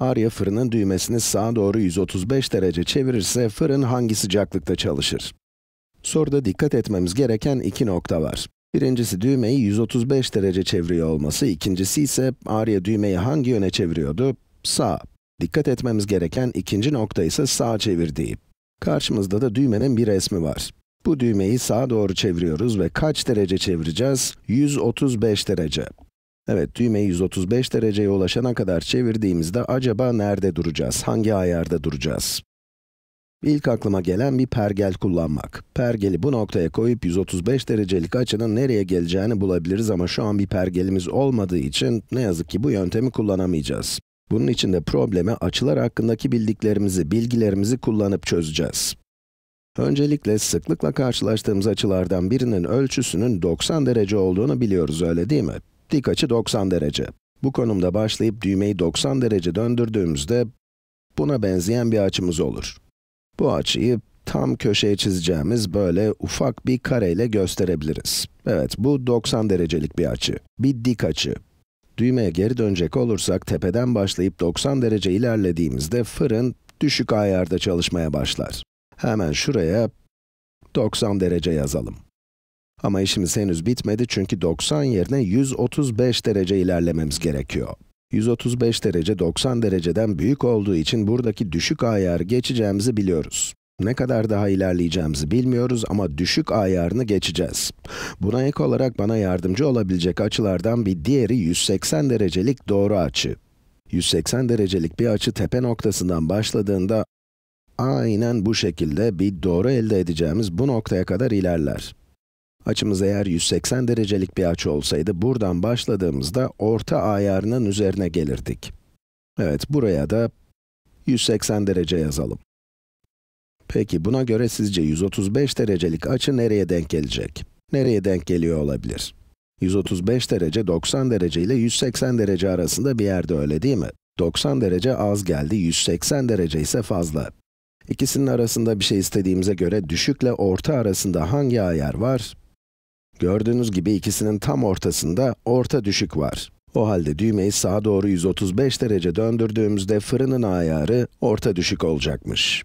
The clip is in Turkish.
Arya fırının düğmesini sağa doğru 135 derece çevirirse fırın hangi sıcaklıkta çalışır? Soruda dikkat etmemiz gereken iki nokta var. Birincisi düğmeyi 135 derece çeviriyor olması, ikincisi ise Arya düğmeyi hangi yöne çeviriyordu? Sağ. Dikkat etmemiz gereken ikinci nokta ise sağa çevirdiği. Karşımızda da düğmenin bir resmi var. Bu düğmeyi sağa doğru çeviriyoruz ve kaç derece çevireceğiz? 135 derece. Evet, düğmeyi 135 dereceye ulaşana kadar çevirdiğimizde acaba nerede duracağız, hangi ayarda duracağız? İlk aklıma gelen bir pergel kullanmak. Pergeli bu noktaya koyup 135 derecelik açının nereye geleceğini bulabiliriz ama şu an bir pergelimiz olmadığı için ne yazık ki bu yöntemi kullanamayacağız. Bunun için de problemi açılar hakkındaki bildiklerimizi, bilgilerimizi kullanıp çözeceğiz. Öncelikle sıklıkla karşılaştığımız açılardan birinin ölçüsünün 90 derece olduğunu biliyoruz, öyle değil mi? dik açı 90 derece. Bu konumda başlayıp düğmeyi 90 derece döndürdüğümüzde buna benzeyen bir açımız olur. Bu açıyı tam köşeye çizeceğimiz böyle ufak bir kareyle gösterebiliriz. Evet, bu 90 derecelik bir açı, bir dik açı. Düğmeye geri dönecek olursak, tepeden başlayıp 90 derece ilerlediğimizde fırın düşük ayarda çalışmaya başlar. Hemen şuraya 90 derece yazalım. Ama işimiz henüz bitmedi çünkü 90 yerine 135 derece ilerlememiz gerekiyor. 135 derece 90 dereceden büyük olduğu için buradaki düşük ayarı geçeceğimizi biliyoruz. Ne kadar daha ilerleyeceğimizi bilmiyoruz ama düşük ayarını geçeceğiz. Buna ek olarak bana yardımcı olabilecek açılardan bir diğeri 180 derecelik doğru açı. 180 derecelik bir açı tepe noktasından başladığında aynen bu şekilde bir doğru elde edeceğimiz bu noktaya kadar ilerler. Açımız eğer 180 derecelik bir açı olsaydı, buradan başladığımızda orta ayarının üzerine gelirdik. Evet, buraya da 180 derece yazalım. Peki buna göre sizce 135 derecelik açı nereye denk gelecek? Nereye denk geliyor olabilir? 135 derece 90 derece ile 180 derece arasında bir yerde öyle değil mi? 90 derece az geldi, 180 derece ise fazla. İkisinin arasında bir şey istediğimize göre düşükle orta arasında hangi ayar var? Gördüğünüz gibi ikisinin tam ortasında orta düşük var. O halde düğmeyi sağa doğru 135 derece döndürdüğümüzde fırının ayarı orta düşük olacakmış.